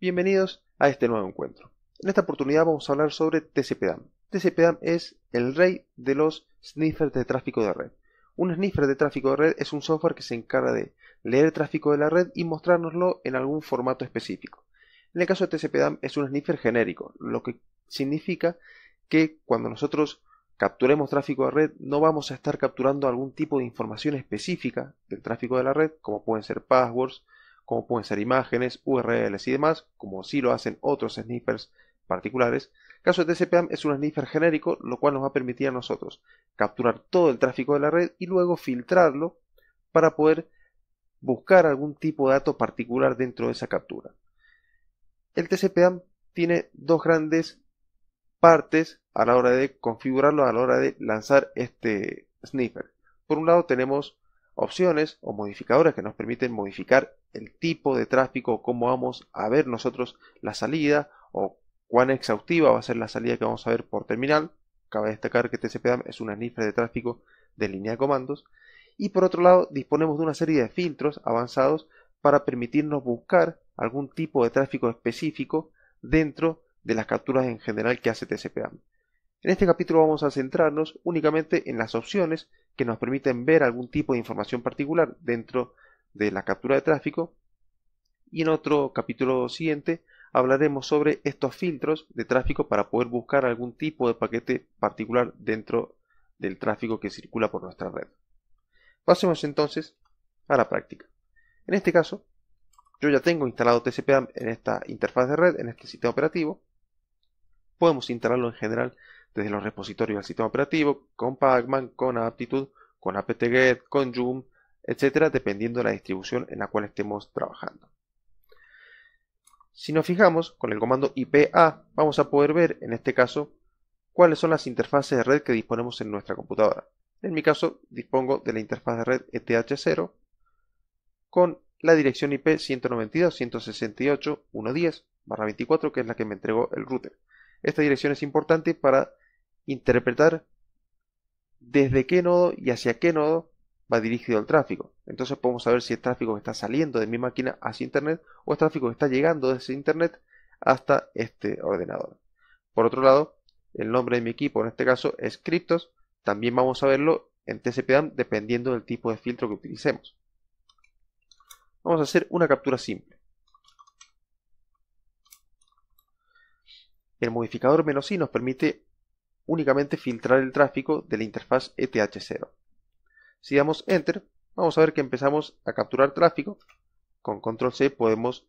Bienvenidos a este nuevo encuentro. En esta oportunidad vamos a hablar sobre TCPDAM. TCPDAM es el rey de los sniffers de tráfico de red. Un sniffer de tráfico de red es un software que se encarga de leer el tráfico de la red y mostrárnoslo en algún formato específico. En el caso de TCPDAM es un sniffer genérico, lo que significa que cuando nosotros capturemos tráfico de red no vamos a estar capturando algún tipo de información específica del tráfico de la red, como pueden ser passwords, como pueden ser imágenes, URLs y demás, como sí lo hacen otros sniffers particulares. El caso de TCPAM es un sniffer genérico, lo cual nos va a permitir a nosotros capturar todo el tráfico de la red y luego filtrarlo para poder buscar algún tipo de dato particular dentro de esa captura. El TCPAM tiene dos grandes partes a la hora de configurarlo, a la hora de lanzar este sniffer. Por un lado tenemos opciones o modificadores que nos permiten modificar el tipo de tráfico, cómo vamos a ver nosotros la salida o cuán exhaustiva va a ser la salida que vamos a ver por terminal. Cabe destacar que TCPAM es una nifra de tráfico de línea de comandos. Y por otro lado, disponemos de una serie de filtros avanzados para permitirnos buscar algún tipo de tráfico específico dentro de las capturas en general que hace TCPAM. En este capítulo vamos a centrarnos únicamente en las opciones que nos permiten ver algún tipo de información particular dentro de la captura de tráfico. Y en otro capítulo siguiente hablaremos sobre estos filtros de tráfico para poder buscar algún tipo de paquete particular dentro del tráfico que circula por nuestra red. Pasemos entonces a la práctica. En este caso, yo ya tengo instalado TCPAM en esta interfaz de red, en este sistema operativo. Podemos instalarlo en general desde los repositorios al sistema operativo, con Pacman, con Aptitude, con apt-get, e con Joom, etcétera, dependiendo de la distribución en la cual estemos trabajando. Si nos fijamos con el comando IPA, vamos a poder ver, en este caso, cuáles son las interfaces de red que disponemos en nuestra computadora. En mi caso, dispongo de la interfaz de red ETH0 con la dirección IP 192.168.110/24, que es la que me entregó el router. Esta dirección es importante para interpretar desde qué nodo y hacia qué nodo va dirigido el tráfico. Entonces podemos saber si el tráfico que está saliendo de mi máquina hacia Internet o el tráfico que está llegando desde Internet hasta este ordenador. Por otro lado, el nombre de mi equipo en este caso es Cryptos. También vamos a verlo en TCPDAM dependiendo del tipo de filtro que utilicemos. Vamos a hacer una captura simple. El modificador menos y nos permite únicamente filtrar el tráfico de la interfaz ETH0. Si damos Enter, vamos a ver que empezamos a capturar tráfico. Con Control C podemos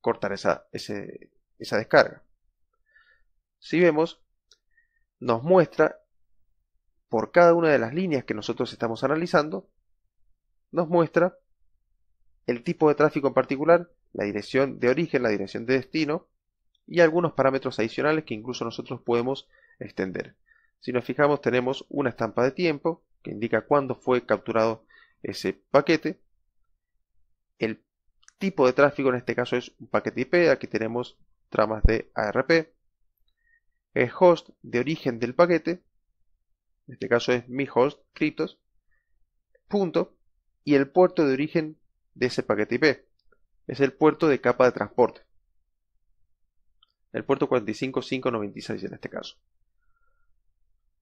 cortar esa, esa descarga. Si vemos, nos muestra por cada una de las líneas que nosotros estamos analizando, nos muestra el tipo de tráfico en particular, la dirección de origen, la dirección de destino y algunos parámetros adicionales que incluso nosotros podemos extender. Si nos fijamos tenemos una estampa de tiempo que indica cuándo fue capturado ese paquete. El tipo de tráfico en este caso es un paquete IP, aquí tenemos tramas de ARP. El host de origen del paquete, en este caso es mi host, criptos, punto, y el puerto de origen de ese paquete IP. Es el puerto de capa de transporte. El puerto 45596 en este caso.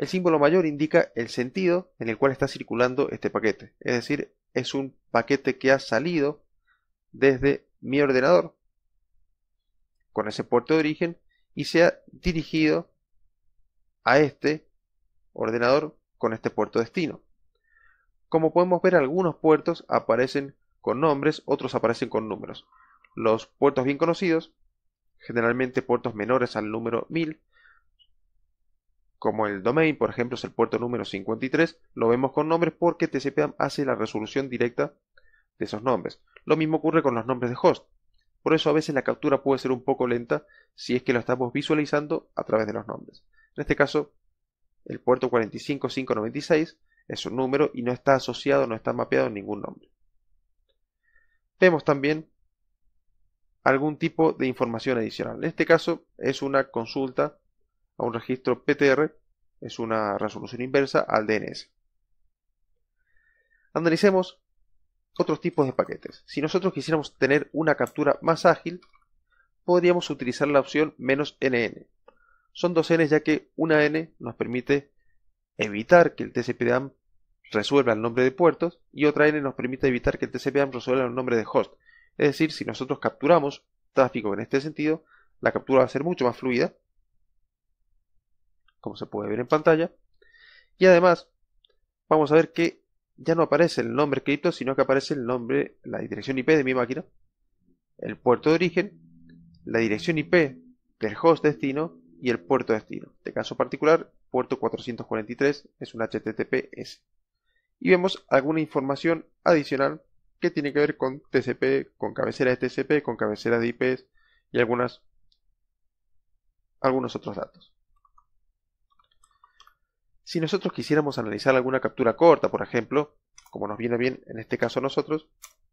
El símbolo mayor indica el sentido en el cual está circulando este paquete, es decir, es un paquete que ha salido desde mi ordenador con ese puerto de origen y se ha dirigido a este ordenador con este puerto destino. Como podemos ver, algunos puertos aparecen con nombres, otros aparecen con números. Los puertos bien conocidos, generalmente puertos menores al número 1000, como el domain, por ejemplo, es el puerto número 53, lo vemos con nombres porque TCPAM hace la resolución directa de esos nombres. Lo mismo ocurre con los nombres de host. Por eso a veces la captura puede ser un poco lenta si es que lo estamos visualizando a través de los nombres. En este caso, el puerto 45596 es un número y no está asociado, no está mapeado en ningún nombre. Vemos también algún tipo de información adicional. En este caso es una consulta a un registro PTR, es una resolución inversa al DNS. Analicemos otros tipos de paquetes. Si nosotros quisiéramos tener una captura más ágil, podríamos utilizar la opción menos "-nn". Son dos "n" ya que una "n" nos permite evitar que el tcp resuelva el nombre de puertos y otra "n" nos permite evitar que el tcp resuelva el nombre de host. Es decir, si nosotros capturamos tráfico en este sentido, la captura va a ser mucho más fluida como se puede ver en pantalla. Y además, vamos a ver que ya no aparece el nombre escrito, sino que aparece el nombre, la dirección IP de mi máquina, el puerto de origen, la dirección IP del host destino y el puerto destino. En este caso particular, puerto 443 es un HTTPS. Y vemos alguna información adicional que tiene que ver con TCP, con cabecera de TCP, con cabecera de IPs y algunas, algunos otros datos. Si nosotros quisiéramos analizar alguna captura corta, por ejemplo, como nos viene bien en este caso a nosotros,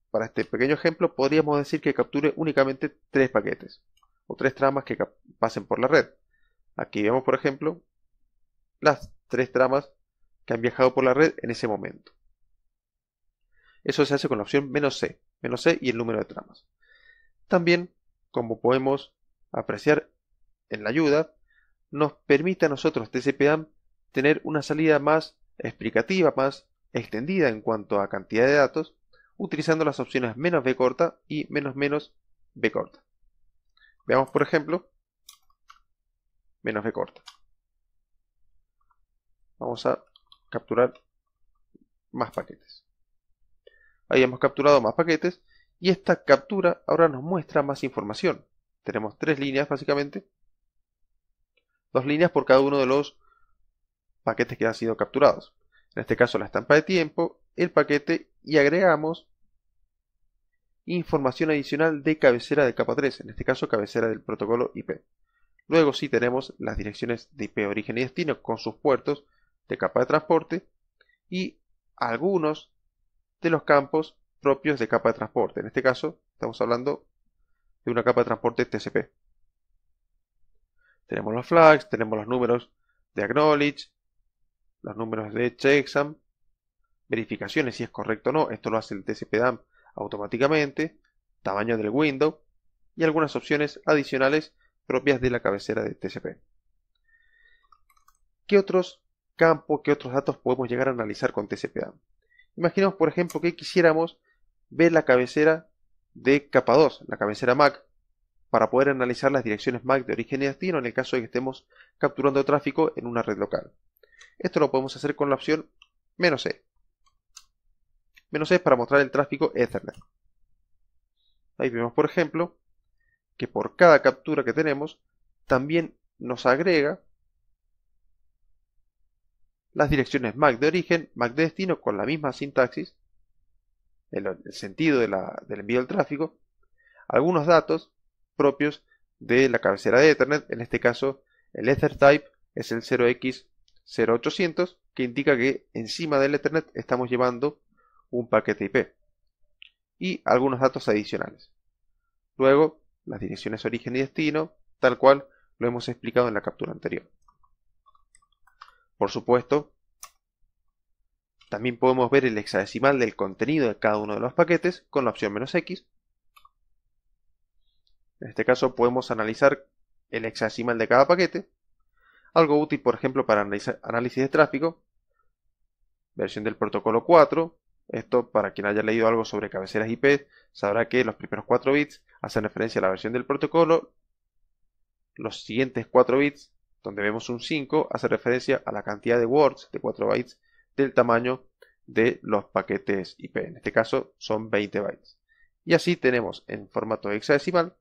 para este pequeño ejemplo podríamos decir que capture únicamente tres paquetes o tres tramas que pasen por la red. Aquí vemos, por ejemplo, las tres tramas que han viajado por la red en ese momento. Eso se hace con la opción menos C, menos C y el número de tramas. También, como podemos apreciar en la ayuda, nos permite a nosotros TCPAM tener una salida más explicativa, más extendida en cuanto a cantidad de datos, utilizando las opciones menos B corta y menos menos B corta. Veamos por ejemplo, menos B corta. Vamos a capturar más paquetes. Ahí hemos capturado más paquetes y esta captura ahora nos muestra más información. Tenemos tres líneas básicamente, dos líneas por cada uno de los paquetes que han sido capturados. En este caso la estampa de tiempo, el paquete y agregamos información adicional de cabecera de capa 3, en este caso cabecera del protocolo IP. Luego sí tenemos las direcciones de IP origen y destino con sus puertos de capa de transporte y algunos de los campos propios de capa de transporte. En este caso estamos hablando de una capa de transporte TCP. Tenemos los flags, tenemos los números de acknowledge, los números de checksum, verificaciones si es correcto o no, esto lo hace el DAM automáticamente, tamaño del window y algunas opciones adicionales propias de la cabecera de TCP. ¿Qué otros campos, qué otros datos podemos llegar a analizar con DAM? Imaginemos, por ejemplo, que quisiéramos ver la cabecera de capa 2, la cabecera MAC, para poder analizar las direcciones MAC de origen y destino en el caso de que estemos capturando tráfico en una red local. Esto lo podemos hacer con la opción menos "-e". Menos "-e", es para mostrar el tráfico Ethernet. Ahí vemos, por ejemplo, que por cada captura que tenemos, también nos agrega las direcciones MAC de origen, MAC de destino, con la misma sintaxis, el, sentido del envío del tráfico, algunos datos propios de la cabecera de Ethernet, en este caso el Type es el 0x 0800 que indica que encima del Ethernet estamos llevando un paquete IP y algunos datos adicionales. Luego, las direcciones origen y destino, tal cual lo hemos explicado en la captura anterior. Por supuesto, también podemos ver el hexadecimal del contenido de cada uno de los paquetes con la opción menos "-x". En este caso podemos analizar el hexadecimal de cada paquete algo útil, por ejemplo, para análisis de tráfico. Versión del protocolo 4. Esto, para quien haya leído algo sobre cabeceras IP, sabrá que los primeros 4 bits hacen referencia a la versión del protocolo. Los siguientes 4 bits, donde vemos un 5, hace referencia a la cantidad de words de 4 bytes del tamaño de los paquetes IP. En este caso son 20 bytes. Y así tenemos en formato hexadecimal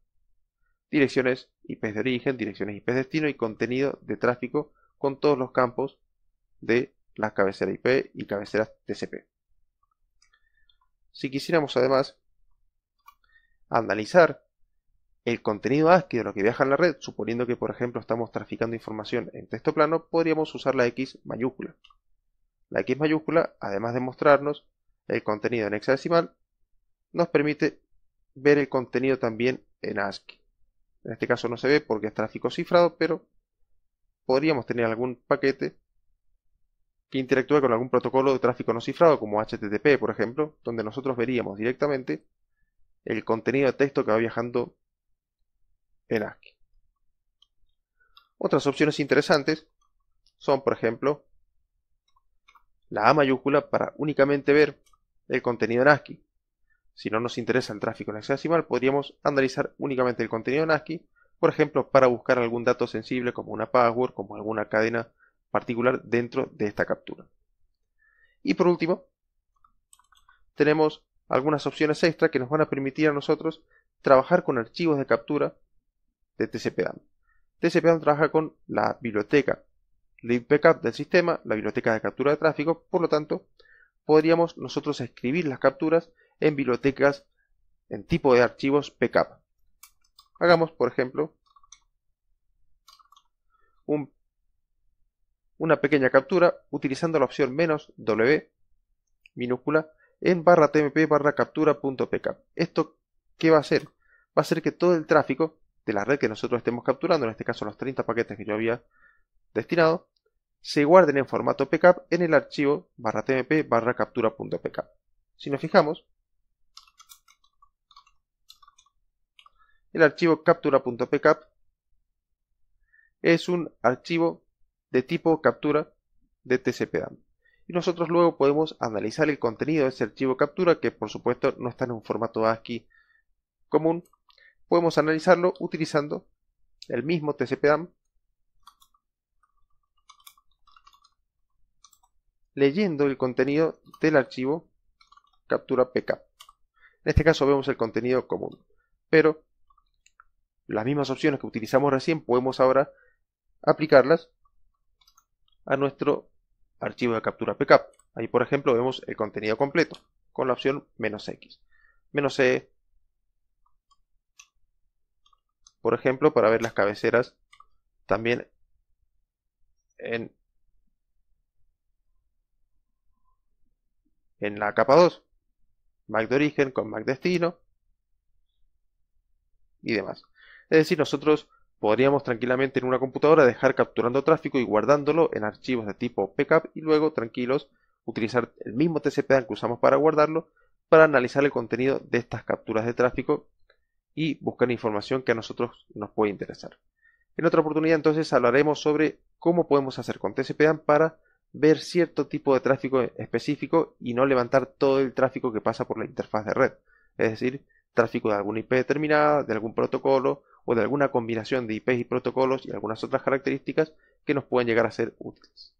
direcciones IP de origen, direcciones IP de destino y contenido de tráfico con todos los campos de las cabeceras IP y cabeceras TCP. Si quisiéramos además analizar el contenido ASCII de lo que viaja en la red, suponiendo que por ejemplo estamos traficando información en texto plano, podríamos usar la X mayúscula. La X mayúscula, además de mostrarnos el contenido en hexadecimal, nos permite ver el contenido también en ASCII. En este caso no se ve porque es tráfico cifrado, pero podríamos tener algún paquete que interactúe con algún protocolo de tráfico no cifrado, como HTTP, por ejemplo, donde nosotros veríamos directamente el contenido de texto que va viajando en ASCII. Otras opciones interesantes son, por ejemplo, la A mayúscula para únicamente ver el contenido en ASCII. Si no nos interesa el tráfico en hexadecimal, podríamos analizar únicamente el contenido en ASCII, por ejemplo, para buscar algún dato sensible como una password, como alguna cadena particular dentro de esta captura. Y por último, tenemos algunas opciones extra que nos van a permitir a nosotros trabajar con archivos de captura de TCP TCPDAM trabaja con la biblioteca lead backup del sistema, la biblioteca de captura de tráfico, por lo tanto, podríamos nosotros escribir las capturas en bibliotecas en tipo de archivos PCAP. Hagamos, por ejemplo, una pequeña captura utilizando la opción menos W minúscula en barra tmp barra captura.pcap. ¿Esto qué va a hacer? Va a hacer que todo el tráfico de la red que nosotros estemos capturando, en este caso los 30 paquetes que yo había destinado, se guarden en formato pcap en el archivo barra tmp barra captura.pcap. Si nos fijamos, El archivo captura.pcap es un archivo de tipo captura de TCPDAM. Y nosotros luego podemos analizar el contenido de ese archivo captura, que por supuesto no está en un formato ASCII común. Podemos analizarlo utilizando el mismo TCPDAM, leyendo el contenido del archivo captura.pcap. En este caso vemos el contenido común, pero las mismas opciones que utilizamos recién podemos ahora aplicarlas a nuestro archivo de captura PCAP. Ahí por ejemplo vemos el contenido completo con la opción menos "-x". Menos "-e", por ejemplo, para ver las cabeceras también en, en la capa 2. Mac de origen con Mac destino y demás. Es decir, nosotros podríamos tranquilamente en una computadora dejar capturando tráfico y guardándolo en archivos de tipo backup y luego, tranquilos, utilizar el mismo TCP que usamos para guardarlo para analizar el contenido de estas capturas de tráfico y buscar información que a nosotros nos puede interesar. En otra oportunidad entonces hablaremos sobre cómo podemos hacer con TCPAN para ver cierto tipo de tráfico específico y no levantar todo el tráfico que pasa por la interfaz de red, es decir, tráfico de alguna IP determinada, de algún protocolo o de alguna combinación de IPs y protocolos y algunas otras características que nos pueden llegar a ser útiles.